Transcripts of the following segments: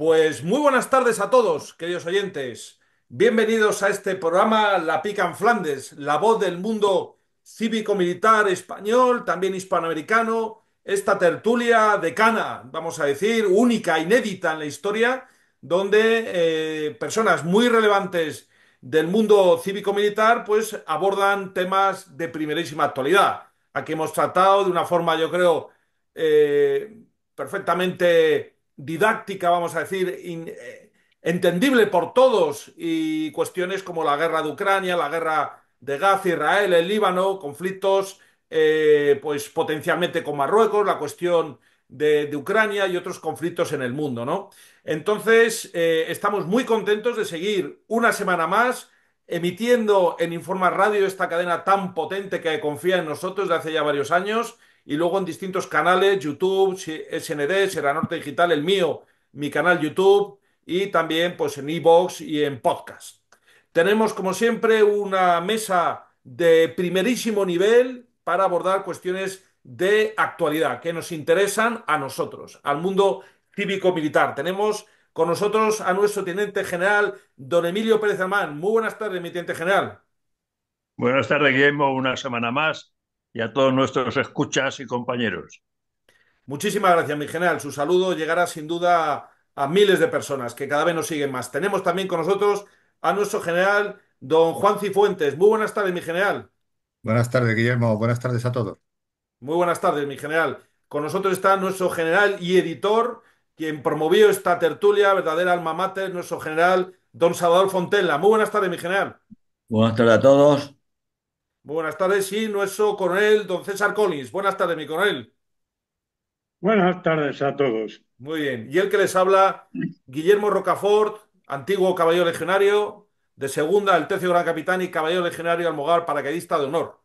Pues muy buenas tardes a todos, queridos oyentes. Bienvenidos a este programa La Pica en Flandes, la voz del mundo cívico-militar español, también hispanoamericano. Esta tertulia decana, vamos a decir, única, inédita en la historia, donde eh, personas muy relevantes del mundo cívico-militar pues abordan temas de primerísima actualidad. Aquí hemos tratado de una forma, yo creo, eh, perfectamente didáctica, vamos a decir, eh, entendible por todos y cuestiones como la guerra de Ucrania, la guerra de Gaza, Israel, el Líbano, conflictos eh, pues potencialmente con Marruecos, la cuestión de, Ucrania y otros conflictos en el mundo, ¿no? Entonces, eh, estamos muy contentos de seguir una semana más emitiendo en Informa Radio esta cadena tan potente que confía en nosotros desde hace ya varios años y luego en distintos canales, YouTube, SND, Sierra Digital, el mío, mi canal YouTube y también pues en iBox y en podcast. Tenemos como siempre una mesa de primerísimo nivel para abordar cuestiones de actualidad que nos interesan a nosotros, al mundo cívico-militar. Tenemos con nosotros a nuestro teniente general, don Emilio Pérez Amán. Muy buenas tardes, mi teniente general. Buenas tardes, Guillermo. Una semana más y a todos nuestros escuchas y compañeros. Muchísimas gracias, mi general. Su saludo llegará sin duda a miles de personas que cada vez nos siguen más. Tenemos también con nosotros a nuestro general, don Juan Cifuentes. Muy buenas tardes, mi general. Buenas tardes, Guillermo. Buenas tardes a todos. Muy buenas tardes, mi general. Con nosotros está nuestro general y editor, quien promovió esta tertulia, verdadera alma mater, nuestro general, don Salvador Fontella. Muy buenas tardes, mi general. Buenas tardes a todos. Buenas tardes, sí, nuestro coronel don César Collins. Buenas tardes, mi coronel. Buenas tardes a todos. Muy bien. Y el que les habla, Guillermo Rocafort, antiguo caballero legionario, de segunda el tercio gran capitán y caballero legionario almogar paraquedista de honor.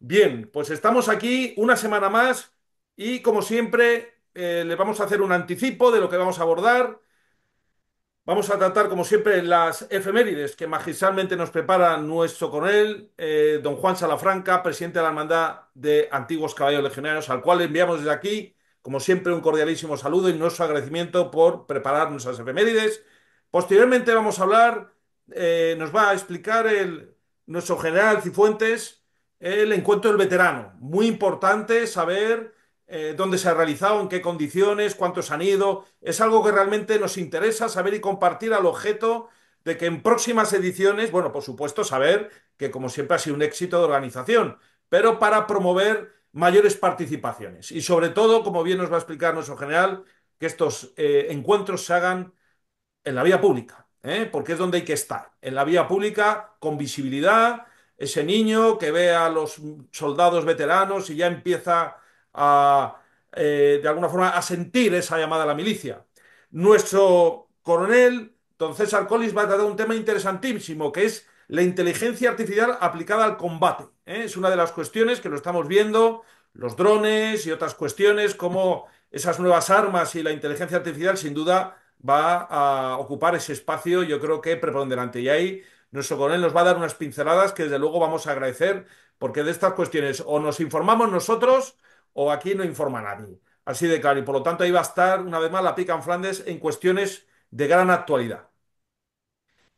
Bien, pues estamos aquí una semana más y como siempre eh, le vamos a hacer un anticipo de lo que vamos a abordar Vamos a tratar, como siempre, las efemérides que magistralmente nos prepara nuestro coronel, eh, don Juan Salafranca, presidente de la Hermandad de Antiguos Caballeros Legionarios, al cual enviamos desde aquí, como siempre, un cordialísimo saludo y nuestro agradecimiento por preparar nuestras efemérides. Posteriormente vamos a hablar, eh, nos va a explicar el, nuestro general Cifuentes el encuentro del veterano. Muy importante saber donde eh, dónde se ha realizado, en qué condiciones, cuántos han ido. Es algo que realmente nos interesa saber y compartir al objeto de que en próximas ediciones, bueno, por supuesto, saber que como siempre ha sido un éxito de organización, pero para promover mayores participaciones. Y sobre todo, como bien nos va a explicar nuestro general, que estos eh, encuentros se hagan en la vía pública, ¿eh? porque es donde hay que estar, en la vía pública, con visibilidad, ese niño que ve a los soldados veteranos y ya empieza a, eh, de alguna forma, a sentir esa llamada a la milicia. Nuestro coronel, don César Collis, va a tratar un tema interesantísimo, que es la inteligencia artificial aplicada al combate. ¿eh? Es una de las cuestiones que lo estamos viendo, los drones y otras cuestiones, como esas nuevas armas y la inteligencia artificial, sin duda, va a ocupar ese espacio, yo creo que preponderante. Y ahí nuestro coronel nos va a dar unas pinceladas que desde luego vamos a agradecer, porque de estas cuestiones o nos informamos nosotros o aquí no informa nadie. Así de claro. Y por lo tanto ahí va a estar una vez más la pica en Flandes en cuestiones de gran actualidad.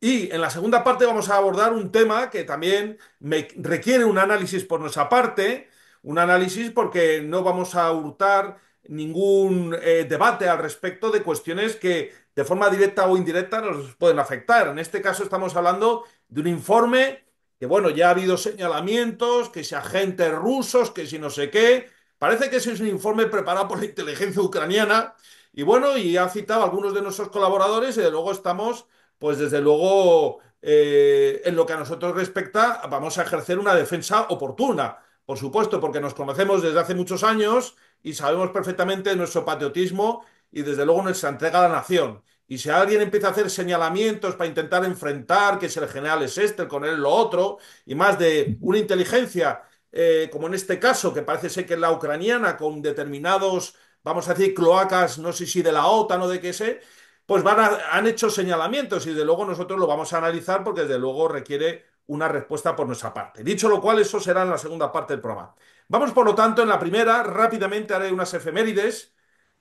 Y en la segunda parte vamos a abordar un tema que también me requiere un análisis por nuestra parte, un análisis porque no vamos a hurtar ningún eh, debate al respecto de cuestiones que de forma directa o indirecta nos pueden afectar. En este caso estamos hablando de un informe que, bueno, ya ha habido señalamientos, que si agentes rusos, que si no sé qué, Parece que ese es un informe preparado por la inteligencia ucraniana y bueno, y ha citado a algunos de nuestros colaboradores y de luego estamos, pues desde luego, eh, en lo que a nosotros respecta, vamos a ejercer una defensa oportuna, por supuesto, porque nos conocemos desde hace muchos años y sabemos perfectamente nuestro patriotismo y desde luego nuestra entrega a la nación. Y si alguien empieza a hacer señalamientos para intentar enfrentar que si el general es este, el lo otro, y más de una inteligencia eh, como en este caso, que parece ser que es la ucraniana, con determinados, vamos a decir, cloacas, no sé si de la OTAN o de qué sé, pues van han hecho señalamientos y de luego nosotros lo vamos a analizar porque desde luego requiere una respuesta por nuestra parte. Dicho lo cual, eso será en la segunda parte del programa. Vamos, por lo tanto, en la primera, rápidamente haré unas efemérides.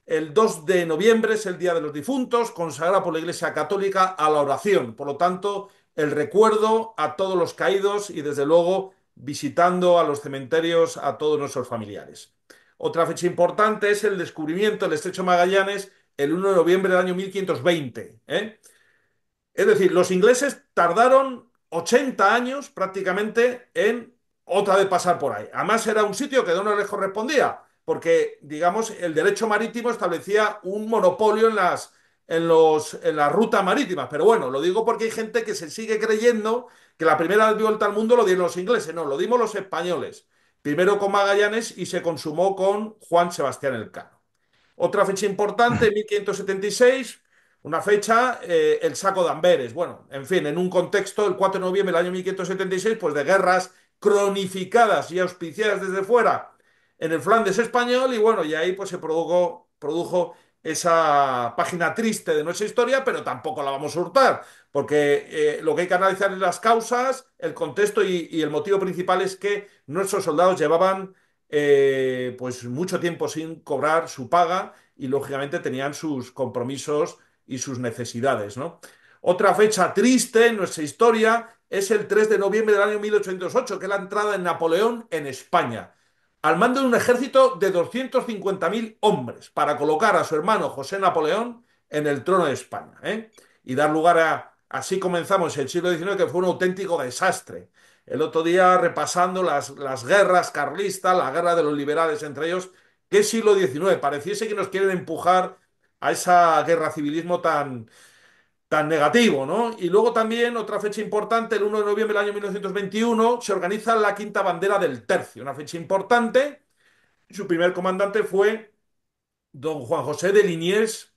El 2 de noviembre es el Día de los Difuntos, consagrado por la Iglesia Católica a la oración. Por lo tanto, el recuerdo a todos los caídos y, desde luego, visitando a los cementerios a todos nuestros familiares. Otra fecha importante es el descubrimiento del estrecho Magallanes el 1 de noviembre del año 1520. ¿eh? Es decir, los ingleses tardaron 80 años prácticamente en otra vez pasar por ahí. Además era un sitio que de no les correspondía, porque, digamos, el derecho marítimo establecía un monopolio en las, en, los, en las rutas marítimas. Pero bueno, lo digo porque hay gente que se sigue creyendo que la primera vuelta al mundo lo dieron los ingleses. No, lo dimos los españoles. Primero con Magallanes y se consumó con Juan Sebastián Elcano. Otra fecha importante, 1576, una fecha, eh, el saco de Amberes. Bueno, en fin, en un contexto, el 4 de noviembre del año 1576, pues de guerras cronificadas y auspiciadas desde fuera en el Flandes español y bueno, y ahí pues se produjo esa página triste de nuestra historia, pero tampoco la vamos a hurtar, porque eh, lo que hay que analizar es las causas, el contexto y, el motivo principal es que nuestros soldados llevaban eh, pues mucho tiempo sin cobrar su paga y lógicamente tenían sus compromisos y sus necesidades, Otra fecha triste en nuestra historia es el 3 de noviembre del año 1808, que es la entrada de Napoleón en España al mando de un ejército de 250.000 hombres para colocar a su hermano José Napoleón en el trono de España ¿eh? y dar lugar a, así comenzamos el siglo XIX, que fue un auténtico desastre. El otro día repasando las, las guerras carlistas, la guerra de los liberales entre ellos, ¿qué siglo XIX? Pareciese que nos quieren empujar a esa guerra civilismo tan, tan negativo, ¿no? Y luego también otra fecha importante, el 1 de noviembre del año 1921, se organiza la quinta bandera del tercio, una fecha importante. Su primer comandante fue don Juan José de Liniers,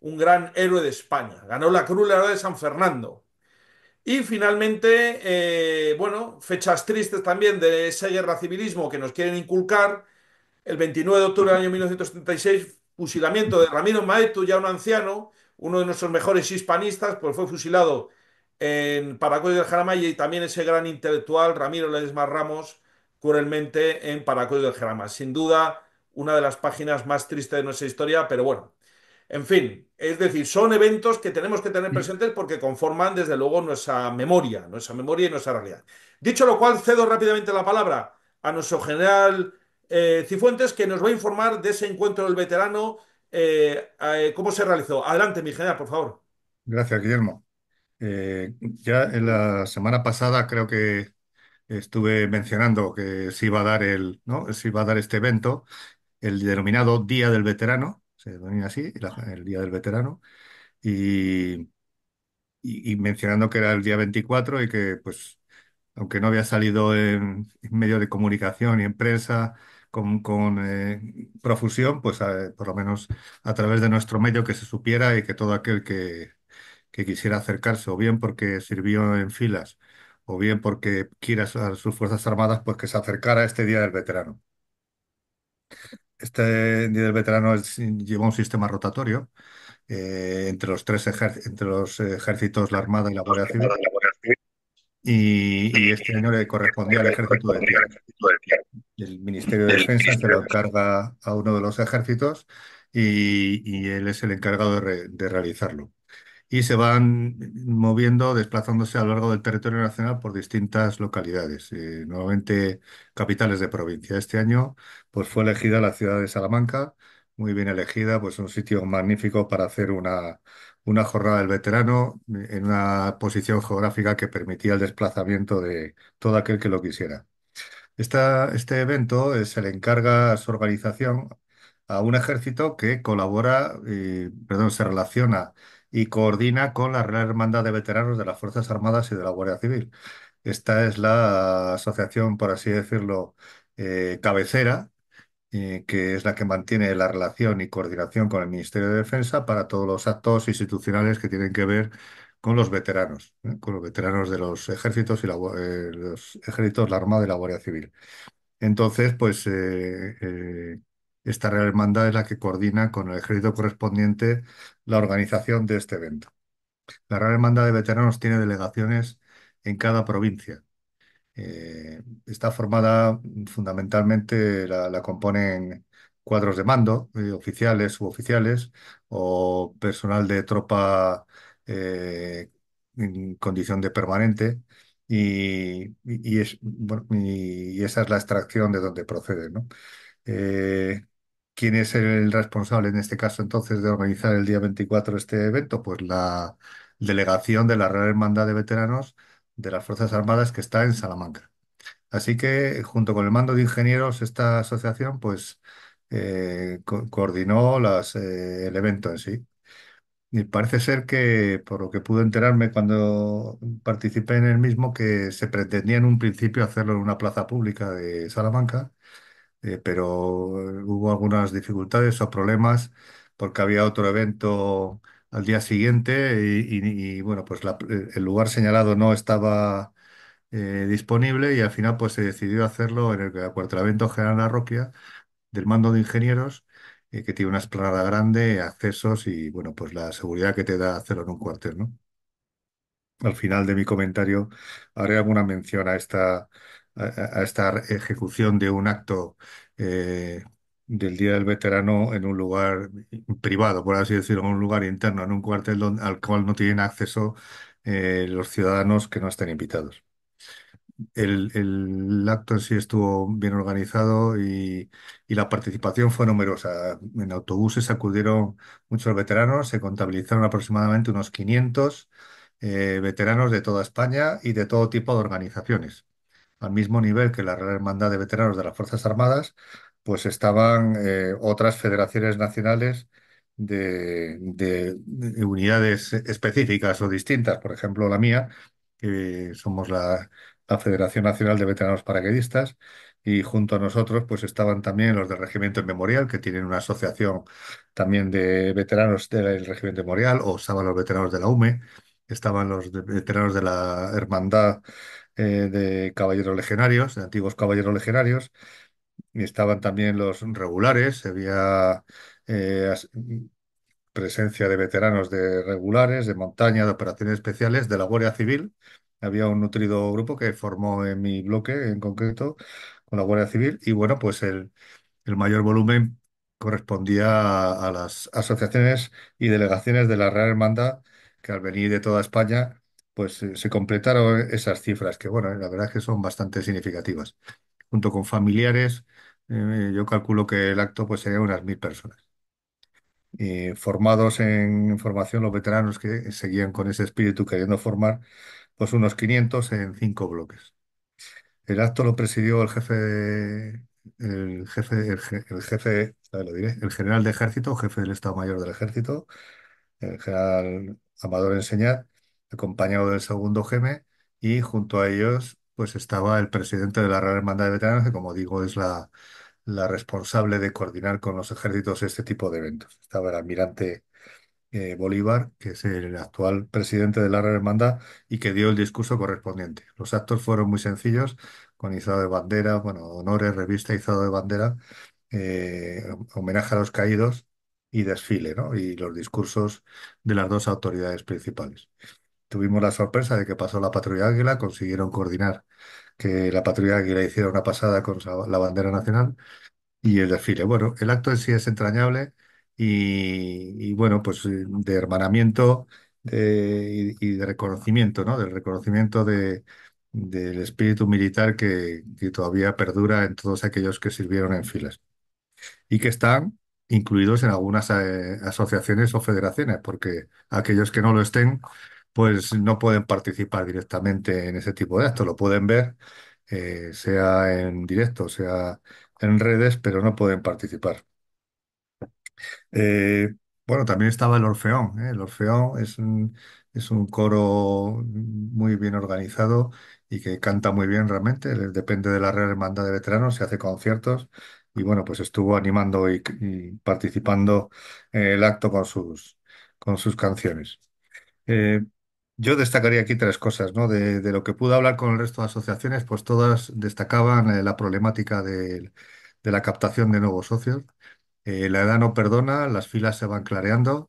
un gran héroe de España. Ganó la Cruz de San Fernando. Y finalmente, eh, bueno, fechas tristes también de ese guerra civilismo que nos quieren inculcar. El 29 de octubre del año 1976, fusilamiento de Ramiro Maeto, ya un anciano, uno de nuestros mejores hispanistas, pues fue fusilado en Paracuellos del Jarama y también ese gran intelectual Ramiro Ledesma Ramos cruelmente en Paracuellos del Jarama. Sin duda, una de las páginas más tristes de nuestra historia, pero bueno. En fin, es decir, son eventos que tenemos que tener presentes porque conforman, desde luego, nuestra memoria, nuestra memoria y nuestra realidad. Dicho lo cual, cedo rápidamente la palabra a nuestro general eh, Cifuentes, que nos va a informar de ese encuentro del veterano eh, eh, cómo se realizó. Adelante, mi general, por favor. Gracias, Guillermo. Eh, ya en la semana pasada creo que estuve mencionando que se iba a dar el, ¿no? a dar este evento, el denominado Día del Veterano, se denomina así, el Día del Veterano, y, y, mencionando que era el día 24 y que pues aunque no había salido en, en medios de comunicación y en prensa, con, eh, profusión, pues por lo menos a través de nuestro medio que se supiera y que todo aquel que, quisiera acercarse, o bien porque sirvió en filas, o bien porque quiera a sus Fuerzas Armadas, pues que se acercara a este Día del Veterano. Este Día del Veterano llevó un sistema rotatorio eh, entre los tres ejércitos, la Armada y la Guardia Civil. Y, y, este año le correspondía al ejército de tierra el Ministerio de Defensa se lo encarga a uno de los ejércitos y, él es el encargado de, realizarlo. Y se van moviendo, desplazándose a lo largo del territorio nacional por distintas localidades, eh, Nuevamente capitales de provincia. Este año pues, fue elegida la ciudad de Salamanca, muy bien elegida, pues un sitio magnífico para hacer una, una jornada del veterano en una posición geográfica que permitía el desplazamiento de todo aquel que lo quisiera este evento eh, se le encarga a su organización a un ejército que colabora, eh, perdón, se relaciona y coordina con la Real Hermandad de Veteranos de las Fuerzas Armadas y de la Guardia Civil. Esta es la asociación, por así decirlo, eh, cabecera, que es la que mantiene la relación y coordinación con el Ministerio de Defensa para todos los actos institucionales que tienen que ver con los veteranos, ¿eh? con los veteranos de los ejércitos y la, eh, los ejércitos, la Armada y la Guardia Civil. Entonces, pues eh, esta Real Hermandad es la que coordina con el ejército correspondiente la organización de este evento. La Real Hermandad de Veteranos tiene delegaciones en cada provincia. está formada mm, fundamentalmente, la, componen cuadros de mando, oficiales, suboficiales o personal de tropa eh, en condición de permanente y, es, y, esa es la extracción de donde procede, ¿no? Eh, ¿Quién es el responsable en este caso entonces de organizar el día 24 este evento? Pues la delegación de la Real Hermandad de Veteranos de las Fuerzas Armadas que está en Salamanca. Así que junto con el mando de ingenieros, esta asociación pues eh, coordinó el evento en sí. Y parece ser que, por lo que pude enterarme cuando participé en el mismo, que se pretendía en un principio hacerlo en una plaza pública de Salamanca, eh, pero hubo algunas dificultades o problemas porque había otro evento al día siguiente y, bueno, pues el lugar señalado no estaba eh, disponible y al final pues se decidió hacerlo en el cuartelamiento general de la Roquia del mando de ingenieros eh, que tiene una esplanada grande, accesos y, bueno, pues la seguridad que te da hacerlo en un cuartel, ¿no? Al final de mi comentario haré alguna mención a esta, a, esta ejecución de un acto eh, del Día del Veterano en un lugar privado, por así decirlo, en un lugar interno, en un cuartel al cual no tienen acceso eh, los ciudadanos que no estén invitados el, acto en sí estuvo bien organizado y, la participación fue numerosa. En autobuses acudieron muchos veteranos, se contabilizaron aproximadamente unos 500 eh, veteranos de toda España y de todo tipo de organizaciones. Al mismo nivel que la Real Hermandad de Veteranos de las Fuerzas Armadas, pues estaban eh, otras federaciones nacionales de, de unidades específicas o distintas, por ejemplo la mía, que somos la, la Federación Nacional de Veteranos Paracaidistas, y junto a nosotros pues estaban también los del Regimiento Memorial, que tienen una asociación también de veteranos del Regimiento Memorial, o estaban los veteranos de la UME, estaban los veteranos de la Hermandad eh, de Caballeros Legionarios, de antiguos Caballeros Legionarios, y estaban también los regulares, había... Eh, presencia de veteranos de regulares, de montaña, de operaciones especiales, de la Guardia Civil, había un nutrido grupo que formó en mi bloque en concreto con la Guardia Civil y bueno, pues el, el mayor volumen correspondía a, las asociaciones y delegaciones de la Real Hermandad que al venir de toda España pues eh, se completaron esas cifras que bueno, la verdad es que son bastante significativas. Junto con familiares, eh, yo calculo que el acto pues sería unas mil personas. y formados en formación, los veteranos que seguían con ese espíritu queriendo formar, pues unos 500 en cinco bloques. El acto lo presidió el jefe, el jefe, el, jefe, el general de ejército, jefe del Estado Mayor del Ejército, el general Amador Enseñar, acompañado del segundo gm y junto a ellos pues estaba el presidente de la Real Hermandad de Veteranos, que como digo es la, la responsable de coordinar con los ejércitos este tipo de eventos. Estaba el almirante eh, Bolívar, que es el actual presidente de la Hermandad, y que dio el discurso correspondiente. Los actos fueron muy sencillos, con izado de bandera, bueno, honores, revista, izado de bandera, eh, homenaje a los caídos y desfile, ¿no? Y los discursos de las dos autoridades principales. Tuvimos la sorpresa de que pasó la patrulla Águila, consiguieron coordinar que la patrulla Águila hiciera una pasada con la bandera nacional y el desfile. Bueno, el acto en sí es entrañable y, bueno, pues eh, de hermanamiento eh, y, de reconocimiento, ¿no? Del reconocimiento del espíritu militar que, todavía perdura en todos aquellos que sirvieron en filas y que están incluidos en algunas eh, asociaciones o federaciones, porque aquellos que no lo estén, pues no pueden participar directamente en ese tipo de actos, lo pueden ver, sea en directo, sea en redes, pero no pueden participar. Eh, bueno, también estaba el Orfeón. ¿eh? El Orfeón es un, es un coro muy bien organizado y que canta muy bien realmente. Depende de la Real Hermandad de Veteranos, se hace conciertos y bueno, pues estuvo animando y, participando en eh, el acto con sus, con sus canciones. yo destacaría aquí tres cosas, ¿no? De, de lo que pude hablar con el resto de asociaciones, pues todas destacaban la problemática de la captación de nuevos socios eh, la edad no perdona, las filas se van clareando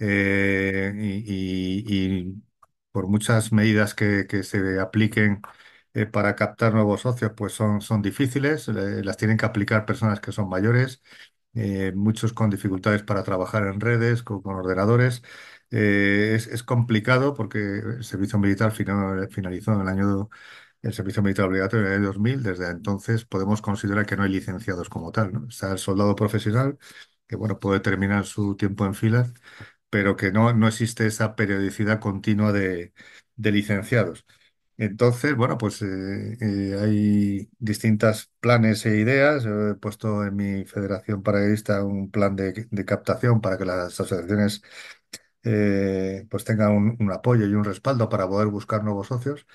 eh, y, por muchas medidas que, se apliquen eh, para captar nuevos socios, pues son, son difíciles, las tienen que aplicar personas que son mayores, muchos con dificultades para trabajar en redes, con, con ordenadores. es, es complicado porque el servicio militar finalizó en el año el servicio militar obligatorio año 2000, desde entonces podemos considerar que no hay licenciados como tal, ¿no? Está el soldado profesional, que bueno, puede terminar su tiempo en filas, pero que no, no existe esa periodicidad continua de, licenciados. Entonces, bueno, pues eh, eh, hay distintas planes e ideas. he puesto en mi federación paralista un plan de, captación para que las asociaciones eh, pues tengan un, apoyo y un respaldo para poder buscar nuevos socios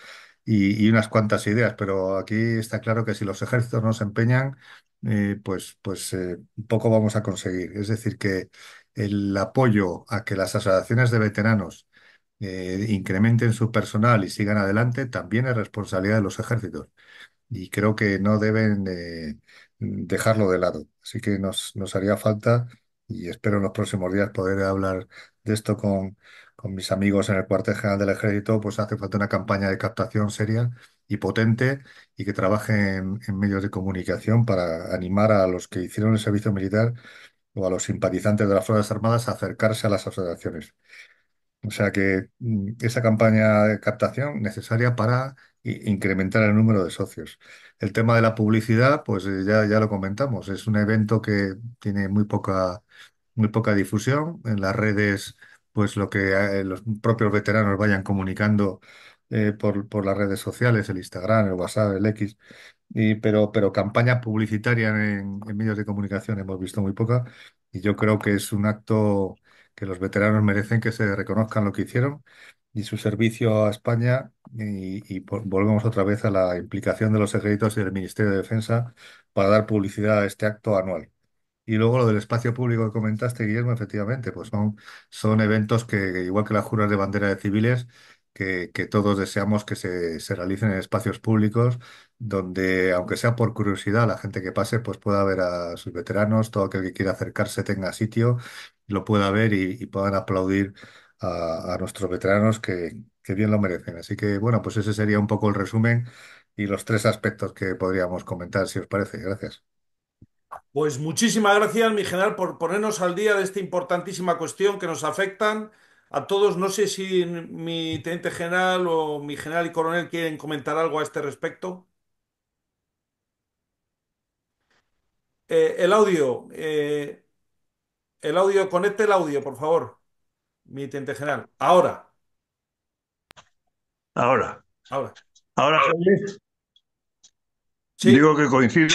y, unas cuantas ideas, pero aquí está claro que si los ejércitos no se empeñan, eh, pues, pues eh, poco vamos a conseguir. Es decir, que el apoyo a que las asociaciones de veteranos eh, incrementen su personal y sigan adelante también es responsabilidad de los ejércitos. Y creo que no deben dejarlo de lado. Así que nos, nos haría falta y espero en los próximos días poder hablar de esto con, con mis amigos en el cuartel general del ejército, pues hace falta una campaña de captación seria y potente y que trabaje en, medios de comunicación para animar a los que hicieron el servicio militar o a los simpatizantes de las Fuerzas Armadas a acercarse a las asociaciones. O sea que mm, esa campaña de captación necesaria para incrementar el número de socios. El tema de la publicidad, pues eh, ya, ya lo comentamos, es un evento que tiene muy poca, muy poca difusión en las redes pues lo que eh, los propios veteranos vayan comunicando eh, por, por las redes sociales, el Instagram, el WhatsApp, el X, y, pero, pero campaña publicitaria en, medios de comunicación hemos visto muy poca y yo creo que es un acto que los veteranos merecen que se reconozcan lo que hicieron y su servicio a España y, volvemos otra vez a la implicación de los ejércitos y del Ministerio de Defensa para dar publicidad a este acto anual. Y luego lo del espacio público que comentaste, Guillermo, efectivamente, pues son, son eventos que, igual que las juras de bandera de civiles, que, que todos deseamos que se, realicen en espacios públicos, donde, aunque sea por curiosidad, la gente que pase, pues pueda ver a sus veteranos, todo aquel que quiera acercarse tenga sitio, lo pueda ver y, puedan aplaudir a, nuestros veteranos que, que bien lo merecen. Así que, bueno, pues ese sería un poco el resumen y los tres aspectos que podríamos comentar, si os parece. Gracias. Pues muchísimas gracias, mi general, por ponernos al día de esta importantísima cuestión que nos afectan a todos. No sé si mi teniente general o mi general y coronel quieren comentar algo a este respecto. Eh, el audio, eh, el audio, conecte el audio, por favor, mi teniente general. Ahora. Ahora. Ahora. Ahora, Ahora. Digo que coincido.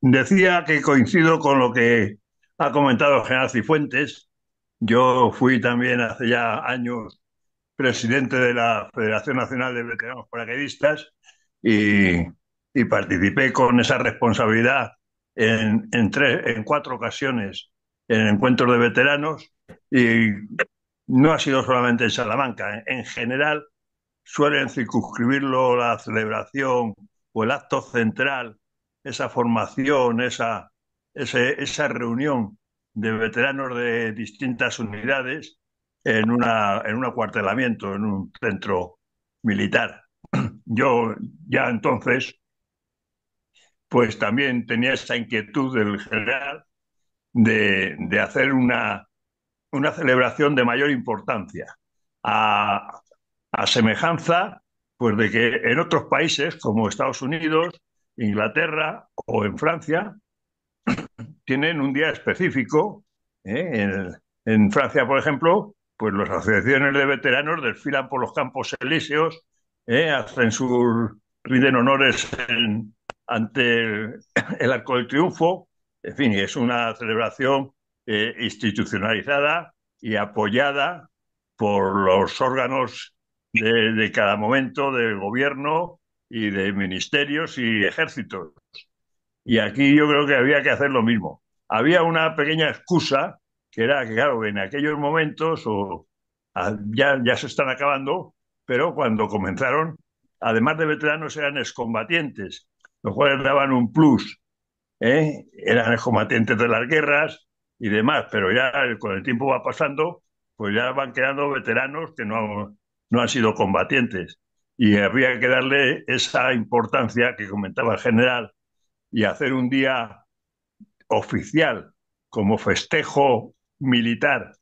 Decía que coincido con lo que ha comentado el general Cifuentes. Yo fui también hace ya años presidente de la Federación Nacional de Veteranos Paracaidistas y, participé con esa responsabilidad en, en, tres, en cuatro ocasiones en encuentros de veteranos y no ha sido solamente en Salamanca. en general suelen circunscribirlo la celebración o el acto central, esa formación, esa, esa reunión de veteranos de distintas unidades en, en un acuartelamiento, en un centro militar. Yo ya entonces, pues también tenía esa inquietud del general de, hacer una, celebración de mayor importancia, a, a semejanza pues de que en otros países como Estados Unidos, Inglaterra o en Francia tienen un día específico. ¿eh? En, Francia, por ejemplo, pues las asociaciones de veteranos desfilan por los campos elíseos, ¿eh? hacen sus riden honores ante el, Arco del Triunfo. En fin, es una celebración eh, institucionalizada y apoyada por los órganos de, cada momento del gobierno y de ministerios y ejércitos. Y aquí yo creo que había que hacer lo mismo. Había una pequeña excusa, que era que, claro, en aquellos momentos o, ah, ya, se están acabando, pero cuando comenzaron, además de veteranos, eran excombatientes, los cuales daban un plus. ¿eh? Eran excombatientes de las guerras y demás, pero ya con el tiempo va pasando, pues ya van quedando veteranos que no, no han sido combatientes. Y habría que darle esa importancia que comentaba el general y hacer un día oficial como festejo militar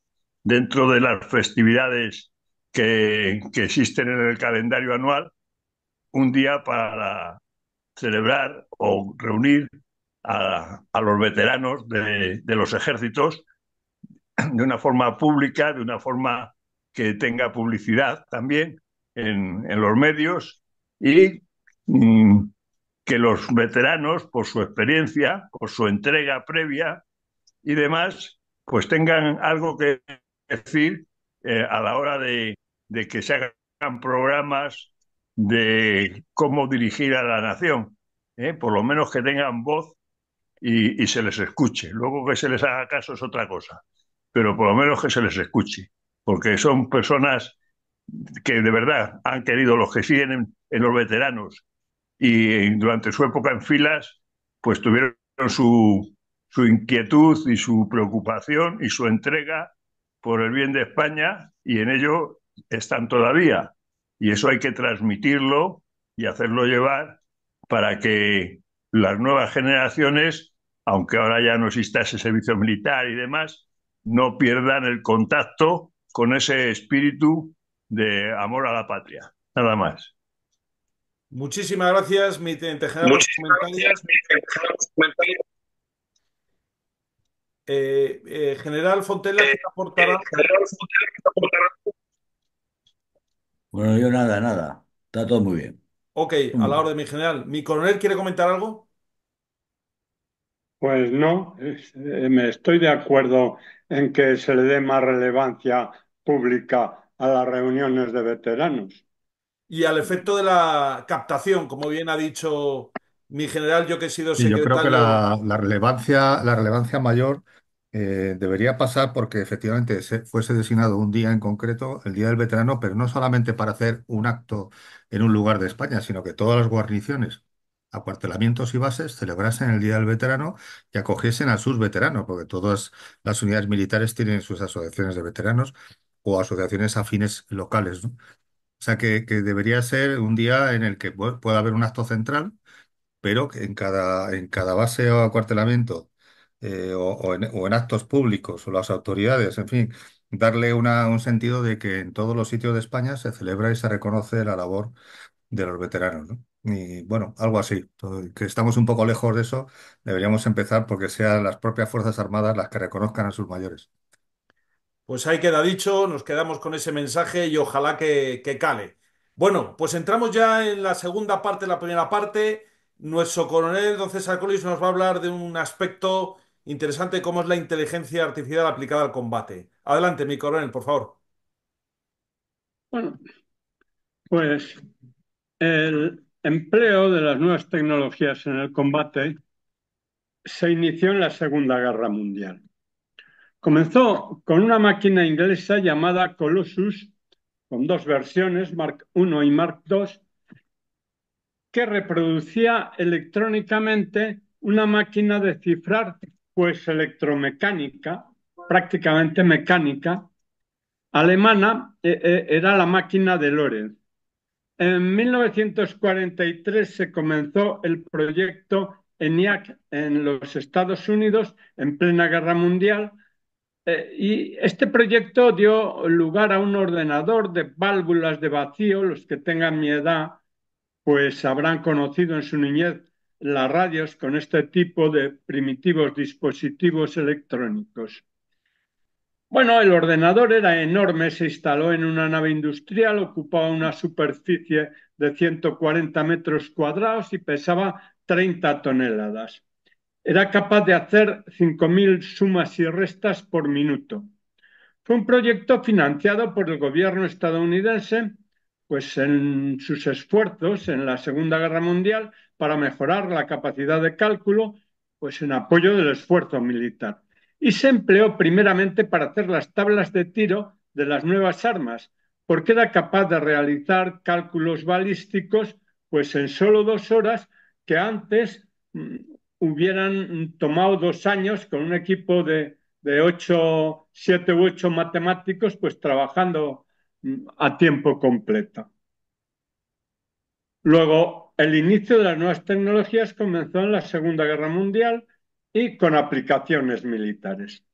dentro de las festividades que, existen en el calendario anual, un día para celebrar o reunir a, los veteranos de los ejércitos de una forma pública, de una forma que tenga publicidad también en, los medios y mm, que los veteranos, por su experiencia, por su entrega previa y demás, pues tengan algo que decir eh, a la hora de, que se hagan programas de cómo dirigir a la nación. Eh, por lo menos que tengan voz y, se les escuche. Luego que se les haga caso es otra cosa, pero por lo menos que se les escuche porque son personas que de verdad han querido los que siguen en, los veteranos y durante su época en filas, pues tuvieron su, su inquietud y su preocupación y su entrega por el bien de España y en ello están todavía. Y eso hay que transmitirlo y hacerlo llevar para que las nuevas generaciones, aunque ahora ya no exista ese servicio militar y demás, no pierdan el contacto con ese espíritu de amor a la patria. Nada más. Muchísimas gracias, mi teniente general. Muchísimas gracias, mi teniente eh, eh, eh, general Fontela, ¿qué aportará? Bueno, yo nada, nada. Está todo muy bien. Ok, a la de mi general. ¿Mi coronel quiere comentar algo? Pues no, me estoy de acuerdo en que se le dé más relevancia pública a las reuniones de veteranos. Y al efecto de la captación, como bien ha dicho mi general, yo que he sido secretario. yo creo que la, relevancia, la relevancia mayor eh, debería pasar porque efectivamente fuese designado un día en concreto, el Día del Veterano, pero no solamente para hacer un acto en un lugar de España, sino que todas las guarniciones acuartelamientos y bases celebrasen el Día del Veterano y acogiesen a sus veteranos, porque todas las unidades militares tienen sus asociaciones de veteranos o asociaciones afines locales. ¿no? O sea que, debería ser un día en el que pueda haber un acto central, pero que en cada, en cada base o acuartelamiento eh, o, en, actos públicos o las autoridades, en fin, darle un sentido de que en todos los sitios de España se celebra y se reconoce la labor de los veteranos. ¿no? Y bueno, algo así. que estamos un poco lejos de eso, deberíamos empezar porque sean las propias Fuerzas Armadas las que reconozcan a sus mayores. Pues ahí queda dicho, nos quedamos con ese mensaje y ojalá que, cale. Bueno, pues entramos ya en la segunda parte, la primera parte. Nuestro coronel, don César Colís nos va a hablar de un aspecto interesante como es la inteligencia artificial aplicada al combate. Adelante, mi coronel, por favor. Bueno, pues el, empleo de las nuevas tecnologías en el combate se inició en la Segunda Guerra Mundial. Comenzó con una máquina inglesa llamada Colossus, con dos versiones, Mark I y Mark II, que reproducía electrónicamente una máquina de cifrar, pues electromecánica, prácticamente mecánica, alemana, e, e, era la máquina de Lorenz en 1943 se comenzó el proyecto ENIAC en los Estados Unidos en plena guerra mundial eh, y este proyecto dio lugar a un ordenador de válvulas de vacío. Los que tengan mi edad pues habrán conocido en su niñez las radios con este tipo de primitivos dispositivos electrónicos. Bueno, el ordenador era enorme, se instaló en una nave industrial, ocupaba una superficie de 140 metros cuadrados y pesaba 30 toneladas. Era capaz de hacer 5.000 sumas y restas por minuto. Fue un proyecto financiado por el gobierno estadounidense, pues en sus esfuerzos en la Segunda Guerra Mundial para mejorar la capacidad de cálculo, pues en apoyo del esfuerzo militar y se empleó primeramente para hacer las tablas de tiro de las nuevas armas, porque era capaz de realizar cálculos balísticos pues en solo dos horas que antes mm, hubieran tomado dos años con un equipo de, de ocho, siete u ocho matemáticos, pues trabajando mm, a tiempo completo. Luego, el inicio de las nuevas tecnologías comenzó en la Segunda Guerra Mundial y con aplicaciones militares.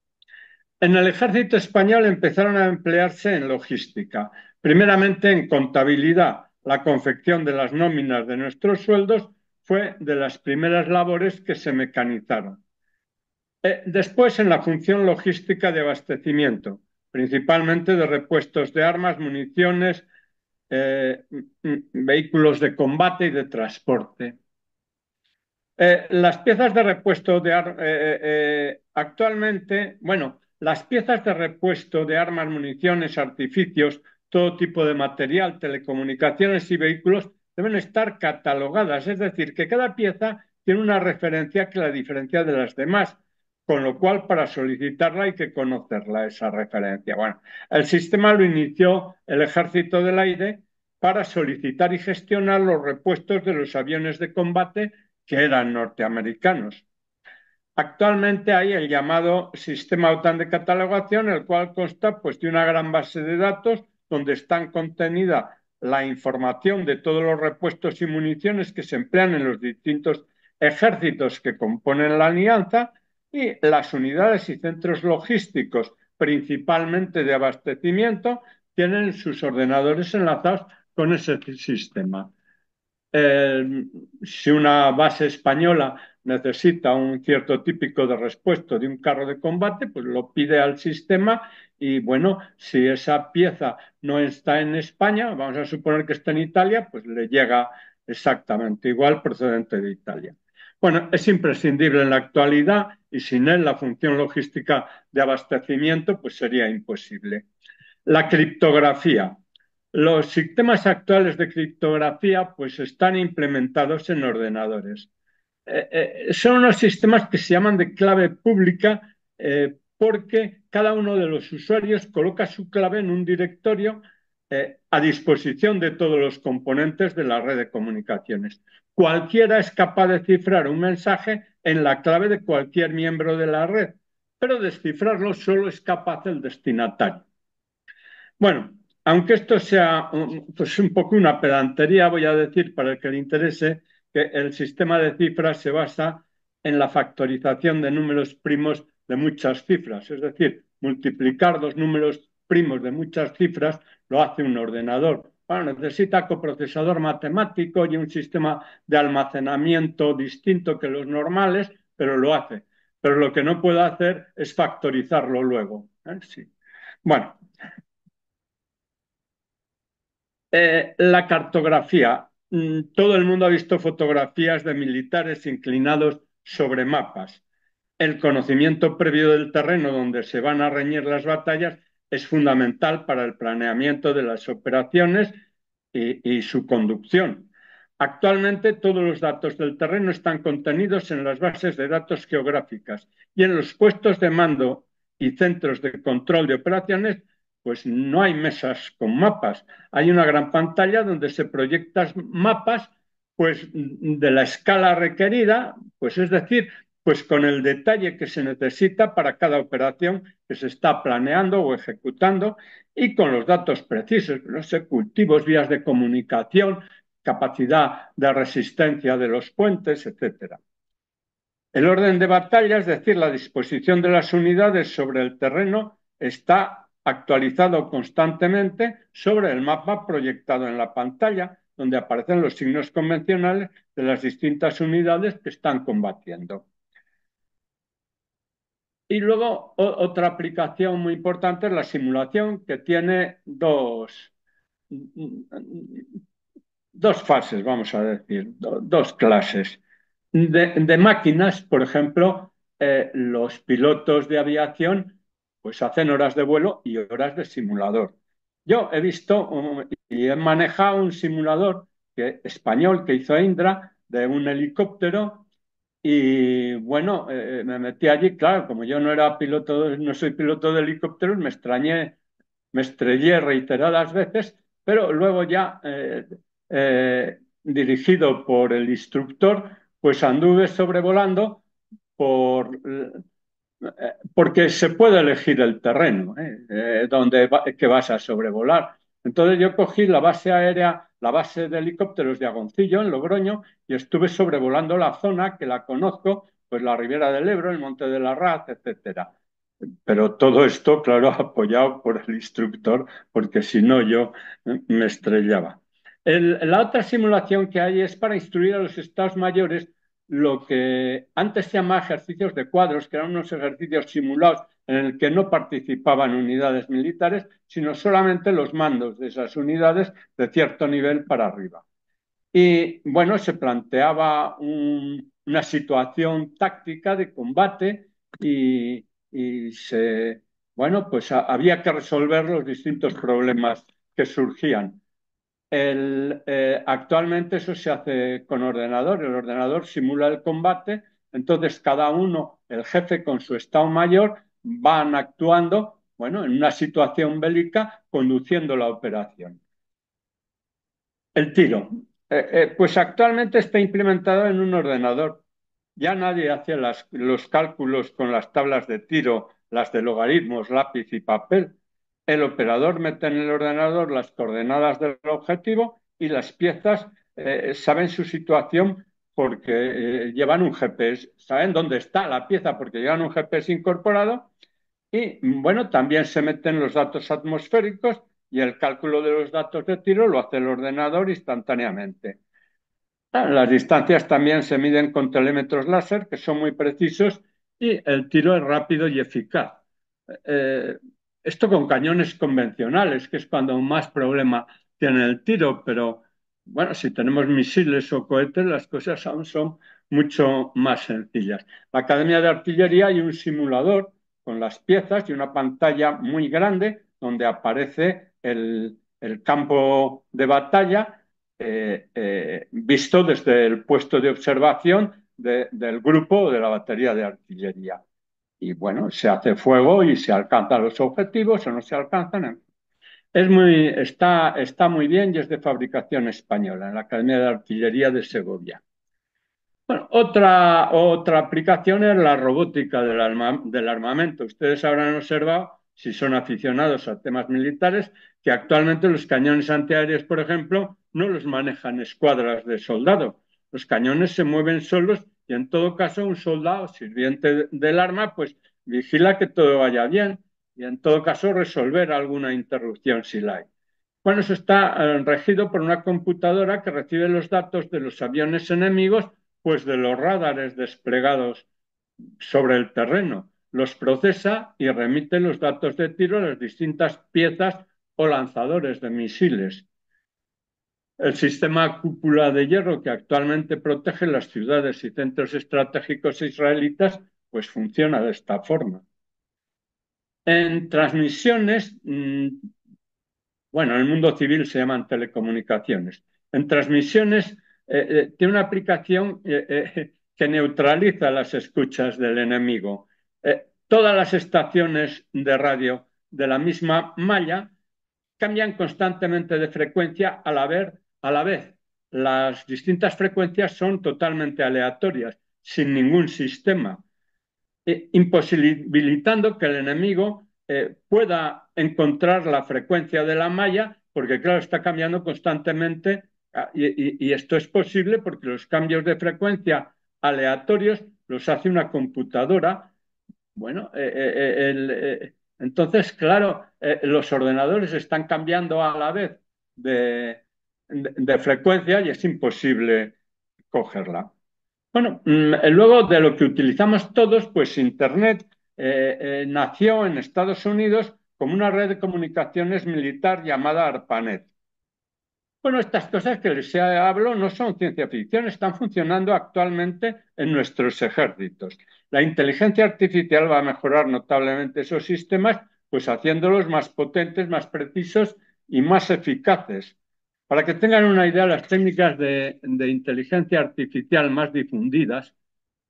En el ejército español empezaron a emplearse en logística, primeramente en contabilidad. La confección de las nóminas de nuestros sueldos fue de las primeras labores que se mecanizaron. Eh, después en la función logística de abastecimiento, principalmente de repuestos de armas, municiones, eh, vehículos de combate y de transporte. Eh, las piezas de repuesto de eh, eh, actualmente, bueno, las piezas de repuesto de armas, municiones, artificios, todo tipo de material, telecomunicaciones y vehículos deben estar catalogadas, es decir, que cada pieza tiene una referencia que la diferencia de las demás, con lo cual para solicitarla hay que conocerla esa referencia. Bueno, el sistema lo inició el Ejército del Aire para solicitar y gestionar los repuestos de los aviones de combate que eran norteamericanos. Actualmente hay el llamado sistema OTAN de catalogación, el cual consta pues, de una gran base de datos donde están contenida la información de todos los repuestos y municiones que se emplean en los distintos ejércitos que componen la alianza y las unidades y centros logísticos, principalmente de abastecimiento, tienen sus ordenadores enlazados con ese sistema. Eh, si una base española necesita un cierto típico de respuesta de un carro de combate, pues lo pide al sistema y bueno, si esa pieza no está en España, vamos a suponer que está en Italia, pues le llega exactamente igual procedente de Italia. Bueno, es imprescindible en la actualidad y sin él la función logística de abastecimiento pues sería imposible. La criptografía. Los sistemas actuales de criptografía pues están implementados en ordenadores. Eh, eh, son unos sistemas que se llaman de clave pública eh, porque cada uno de los usuarios coloca su clave en un directorio a disposición de todos los componentes de la red de comunicaciones. Cualquiera es capaz de cifrar un mensaje en la clave de cualquier miembro de la red, pero descifrarlo solo es capaz el destinatario. Bueno, aunque esto sea pues, un, poco una pedantería, voy a decir para el que le interese, que el sistema de cifras se basa en la factorización de números primos de muchas cifras, es decir, multiplicar dos números primos de muchas cifras lo hace un ordenador. Bueno, necesita coprocesador matemático y un sistema de almacenamiento distinto que los normales, pero lo hace. Pero lo que no puede hacer es factorizarlo luego. ¿eh? Sí. Bueno, Eh, la cartografía. Mm, todo el mundo ha visto fotografías de militares inclinados sobre mapas. El conocimiento previo del terreno donde se van a reñir las batallas es fundamental para el planeamiento de las operaciones y su conducción. Actualmente todos los datos del terreno están contenidos en las bases de datos geográficas y en los puestos de mando y centros de control de operaciones pues no hay mesas con mapas. Hay una gran pantalla donde se proyectan mapas pues de la escala requerida, pues es decir, pues con el detalle que se necesita para cada operación que se está planeando o ejecutando y con los datos precisos, no sé, cultivos, vías de comunicación, capacidad de resistencia de los puentes, etc. El orden de batalla, es decir, la disposición de las unidades sobre el terreno, está actualizado constantemente sobre el mapa proyectado en la pantalla, donde aparecen los signos convencionales de las distintas unidades que están combatiendo. Y luego otra aplicación muy importante es la simulación, que tiene dos, dos fases, vamos a decir, dos clases. De, máquinas, por ejemplo, eh, los pilotos de aviación pues hacen horas de vuelo y horas de simulador. Yo he visto um, y he manejado un simulador español que hizo Indra de un helicóptero y bueno, eh, me metí allí, claro, como yo no era piloto, no soy piloto de helicópteros, me extrañé, me estrellé reiteradas veces, pero luego ya eh, eh, dirigido por el instructor, pues anduve sobrevolando por porque se puede elegir el terreno ¿eh? Eh, donde que vas a sobrevolar. Entonces yo cogí la base aérea, la base de helicópteros de Agoncillo, en Logroño, y estuve sobrevolando la zona que la conozco, pues la Ribera del Ebro, el Monte de la Raz, etcétera. Pero todo esto, claro, apoyado por el instructor, porque si no yo me estrellaba. la otra simulación que hay es para instruir a los estados mayores lo que antes se llamaba ejercicios de cuadros, que eran unos ejercicios simulados en el que no participaban unidades militares, sino solamente los mandos de esas unidades de cierto nivel para arriba. Y bueno, se planteaba una situación táctica de combate y, se, bueno, pues había que resolver los distintos problemas que surgían. Eh, actualmente eso se hace con ordenador, el ordenador simula el combate, entonces cada uno, el jefe con su Estado Mayor, van actuando, bueno, en una situación bélica, conduciendo la operación. El tiro. Eh, eh, pues actualmente está implementado en un ordenador. Ya nadie hace los cálculos con las tablas de tiro, las de logaritmos, lápiz y papel el operador mete en el ordenador las coordenadas del objetivo y las piezas eh, saben su situación porque eh, llevan un GPS, saben dónde está la pieza porque llevan un GPS incorporado y bueno, también se meten los datos atmosféricos y el cálculo de los datos de tiro lo hace el ordenador instantáneamente. Ah, las distancias también se miden con telémetros láser que son muy precisos y el tiro es rápido y eficaz. Eh, esto con cañones convencionales, que es cuando más problema tiene el tiro, pero bueno, si tenemos misiles o cohetes, las cosas son mucho más sencillas. La Academia de Artillería hay un simulador con las piezas y una pantalla muy grande donde aparece el, campo de batalla eh, eh, visto desde el puesto de observación del grupo de la batería de artillería y bueno, se hace fuego y se alcanzan los objetivos o no se alcanzan. Es muy, está, está muy bien y es de fabricación española en la Academia de Artillería de Segovia. Bueno, otra, otra aplicación es la robótica del, del armamento. Ustedes habrán observado, si son aficionados a temas militares, que actualmente los cañones antiaéreos, por ejemplo, no los manejan escuadras de soldados. Los cañones se mueven solos y en todo caso un soldado sirviente del arma pues vigila que todo vaya bien y en todo caso resolver alguna interrupción si la hay. Bueno, eso está eh, regido por una computadora que recibe los datos de los aviones enemigos, pues de los radares desplegados sobre el terreno, los procesa y remite los datos de tiro a las distintas piezas o lanzadores de misiles. El sistema cúpula de hierro que actualmente protege las ciudades y centros estratégicos israelitas, pues funciona de esta forma. En transmisiones, mm, bueno, en el mundo civil se llaman telecomunicaciones. En transmisiones eh, eh, tiene una aplicación eh, que neutraliza las escuchas del enemigo. todas las estaciones de radio de la misma malla cambian constantemente de frecuencia al haber a la vez, las distintas frecuencias son totalmente aleatorias, sin ningún sistema, e, imposibilitando que el enemigo eh, pueda encontrar la frecuencia de la malla, porque claro, está cambiando constantemente ah, y, esto es posible porque los cambios de frecuencia aleatorios los hace una computadora. Bueno, eh, eh, entonces, claro, los ordenadores están cambiando a la vez de, de, frecuencia y es imposible cogerla. Bueno, mm, eh, luego de lo que utilizamos todos, pues Internet eh, eh, nació en Estados Unidos como una red de comunicaciones militar llamada ARPANET. Bueno, estas cosas que les hablo no son ciencia ficción, están funcionando actualmente en nuestros ejércitos. La inteligencia artificial va a mejorar notablemente esos sistemas, pues haciéndolos más potentes, más precisos y más eficaces. Para que tengan una idea, las técnicas de, inteligencia artificial más difundidas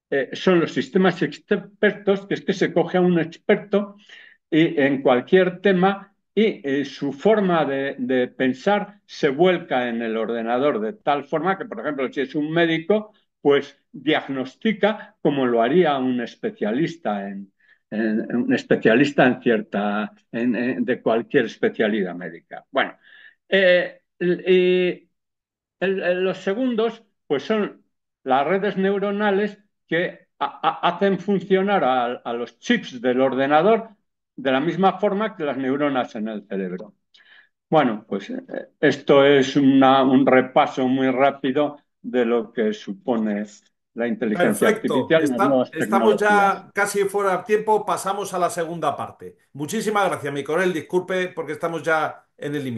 eh, son los sistemas expertos, que es que se coge a un experto en cualquier tema y eh, su forma de, pensar se vuelca en el ordenador de tal forma que, por ejemplo, si es un médico, pues diagnostica como lo haría un especialista en, especialista en cierta de cualquier especialidad médica. Bueno. Eh, y eh, eh, los segundos, pues son las redes neuronales que hacen funcionar a, los chips del ordenador de la misma forma que las neuronas en el cerebro. Bueno, pues eh, esto es un repaso muy rápido de lo que supone la inteligencia artificial. estamos ya casi fuera de tiempo, pasamos a la segunda parte. Muchísimas gracias, Micorel. Disculpe porque estamos ya en el límite.